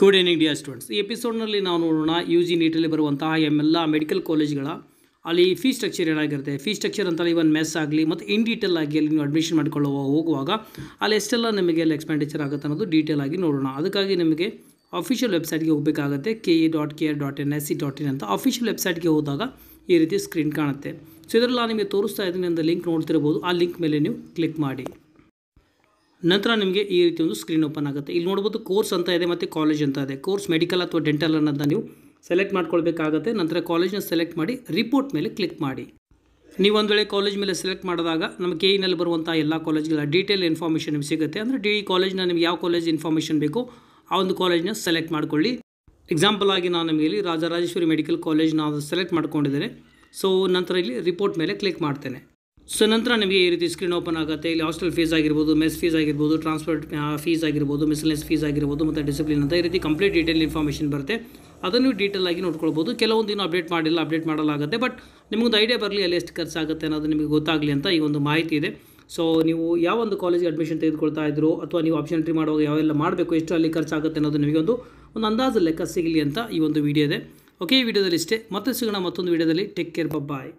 good evening dear students ಈ ಎಪಿಸೋಡ್ನಲ್ಲಿ ನಾವು ನೋಡೋಣ ಯು ಜಿ ನೀಟಲ್ಲಿ ಬರುವಂತಹ ಎಲ್ಲ ಮೆಡಿಕಲ್ ಕಾಲೇಜ್ಗಳ ಅಲ್ಲಿ ಫೀ ಸ್ಟ್ರಕ್ಚರ್ ಏನಾಗಿರುತ್ತೆ ಫೀ ಸ್ಟ್ರಕ್ಚರ್ ಅಂತ ಇವನ್ ಮೆಸ್ ಆಗಲಿ ಮತ್ತು ಇನ್ ಡೀಟೇಲ್ ಆಗಿ ಅಲ್ಲಿ ನೀವು ಅಡ್ಮಿಷನ್ ಮಾಡ್ಕೊಳ್ಳುವ ಹೋಗುವಾಗ ಅಲ್ಲಿ ಎಷ್ಟೆಲ್ಲ ನಿಮಗೆ ಅಲ್ಲಿ ಎಕ್ಸ್ಪೆಂಡಿಚರ್ ಆಗುತ್ತೆ ಅನ್ನೋದು ಡೀಟೇಲ್ ಆಗಿ ನೋಡೋಣ ಅದಕ್ಕಾಗಿ ನಿಮಗೆ ಅಫಿಷಿಯಲ್ ವೆಬ್ಸೈಟ್ಗೆ ಹೋಗಬೇಕಾಗುತ್ತೆ K A dot K R dot N S C dot in ಅಂತ ಅಫಿಷಿಯಲ್ ವೆಬ್ಸೈಟ್ಗೆ ಹೋದಾಗ ಈ ರೀತಿ ಸ್ಕ್ರೀನ್ ಕಾಣುತ್ತೆ ಸೊ ಇದರಲ್ಲಿ ನಿಮಗೆ ತೋರಿಸ್ತಾ ಇದ್ದೀನಿ ಅಂತ ಲಿಂಕ್ ನೋಡ್ತಿರ್ಬೋದು ಆ ಲಿಂಕ್ ಮೇಲೆ ನೀವು ಕ್ಲಿಕ್ ಮಾಡಿ ನಂತರ ನಿಮಗೆ ಈ ರೀತಿ ಒಂದು ಸ್ಕ್ರೀನ್ ಓಪನ್ ಆಗುತ್ತೆ ಇಲ್ಲಿ ನೋಡ್ಬೋದು ಕೋರ್ಸ್ ಅಂತ ಇದೆ ಮತ್ತು ಕಾಲೇಜ್ ಅಂತ ಇದೆ ಕೋರ್ಸ್ ಮೆಡಿಕಲ್ ಅಥವಾ ಡೆಂಟಲ್ ಅನ್ನೋದನ್ನ ನೀವು ಸೆಲೆಕ್ಟ್ ಮಾಡ್ಕೊಳ್ಬೇಕಾಗತ್ತೆ ನಂತರ ಕಾಲೇಜ್ನ ಸೆಲೆಕ್ಟ್ ಮಾಡಿ ರಿಪೋರ್ಟ್ ಮೇಲೆ ಕ್ಲಿಕ್ ಮಾಡಿ ನೀವು ಒಂದು ವೇಳೆ ಕಾಲೇಜ್ ಮೇಲೆ ಸೆಲೆಕ್ಟ್ ಮಾಡಿದಾಗ ನಮ್ಮ ಕೆ ಇನಲ್ಲಿ ಬರುವಂಥ ಎಲ್ಲ ಕಾಲೇಜ್ಗಳ ಡೀಟೇಲ್ ಇನ್ಫಾರ್ಮೇಷನ್ ನಿಮ್ಗೆ ಸಿಗುತ್ತೆ ಅಂದರೆ ಡಿ ಕಾಲೇಜ್ನ ನಿಮ್ಗೆ ಯಾವ ಕಾಲೇಜ್ ಇನ್ಫಾರ್ಮೇಷನ್ ಬೇಕೋ ಆ ಒಂದು ಕಾಲೇಜ್ನ ಸೆಲೆಕ್ಟ್ ಮಾಡ್ಕೊಳ್ಳಿ ಎಕ್ಸಾಂಪಲ್ ಆಗಿ ನಾನು ನಿಮಗೆ ಇಲ್ಲಿ ರಾಜರಾಜೇಶ್ವರಿ ಮೆಡಿಕಲ್ ಕಾಲೇಜ್ನ ಸೆಲೆಕ್ಟ್ ಮಾಡ್ಕೊಂಡಿದ್ದೇನೆ ಸೊ ನಂತರ ಇಲ್ಲಿ ರಿಪೋರ್ಟ್ ಮೇಲೆ ಕ್ಲಿಕ್ ಮಾಡ್ತೇನೆ ಸೊ ನಂತರ ನಿಮಗೆ ಈ ರೀತಿ ಸ್ಕ್ರೀನ್ ಓಪನ್ ಆಗುತ್ತೆ ಇಲ್ಲಿ ಹಾಸ್ಟೆಲ್ ಫೀಸ್ ಆಗಿರ್ಬೋದು ಮೆಸ್ ಫೀಸ್ ಆಗಿರ್ಬೋದು ಟ್ರಾನ್ಸ್ಪೋರ್ಟ್ ಫೀಸ್ ಆಗಿರ್ಬೋದು ಮಿಸ್ಲೆನ್ಸ್ ಫೀಸ್ ಆಗಿರ್ಬೋದು ಮತ್ತು ಡಿಸಿಪ್ಲಿನ್ ಅಂತ ಈ ರೀತಿ ಕಂಪ್ಲೀಟ್ ಡೀಟೇಲ್ ಇನ್ಫಾರ್ಮೇಷನ್ ಬರುತ್ತೆ ಅದನ್ನು ಡೀಟೇಲ್ ಆಗಿ ನೋಡ್ಕೊಳ್ಬೋದು ಕೆಲವೊಂದು ಇನ್ನೂ ಅಪ್ಡೇಟ್ ಮಾಡಿಲ್ಲ ಅಪ್ಡೇಟ್ ಮಾಡಲಾಗುತ್ತೆ ಬಟ್ ನಿಮಗೊಂದು ಐಡಿಯಾ ಬರಲಿ ಅಲ್ಲಿ ಎಷ್ಟು ಖರ್ಚಾಗುತ್ತೆ ಅನ್ನೋದು ನಿಮಗೆ ಗೊತ್ತಾಗಲಿ ಅಂತ ಈ ಒಂದು ಮಾಹಿತಿ ಇದೆ ಸೊ ನೀವು ಯಾವ ಒಂದು ಕಾಲೇಜಿಗೆ ಅಡ್ಮಿಷನ್ ತೆಗೆದುಕೊಳ್ತಾ ಇದ್ರು ಅಥವಾ ನೀವು ಆಪ್ಷನ್ ಎಂಟ್ರಿ ಮಾಡುವಾಗ ಯಾವೆಲ್ಲ ಮಾಡಬೇಕು ಎಷ್ಟು ಅಲ್ಲಿ ಖರ್ಚಾಗುತ್ತೆ ಅನ್ನೋದು ನಿಮಗೆ ಒಂದು ಒಂದು ಅಂದಾಜು ಲೆಕ್ಕ ಸಿಗಲಿ ಅಂತ ಈ ಒಂದು ವಿಡಿಯೋ ಇದೆ ಓಕೆ ಈ ವಿಡಿಯೋದಲ್ಲಿ ಇಷ್ಟೇ ಮತ್ತೆ ಸಿಗೋಣ ಮತ್ತೊಂದು ವಿಡಿಯೋದಲ್ಲಿ ಟೇಕ್ ಕೇರ್ ಬಾಯ್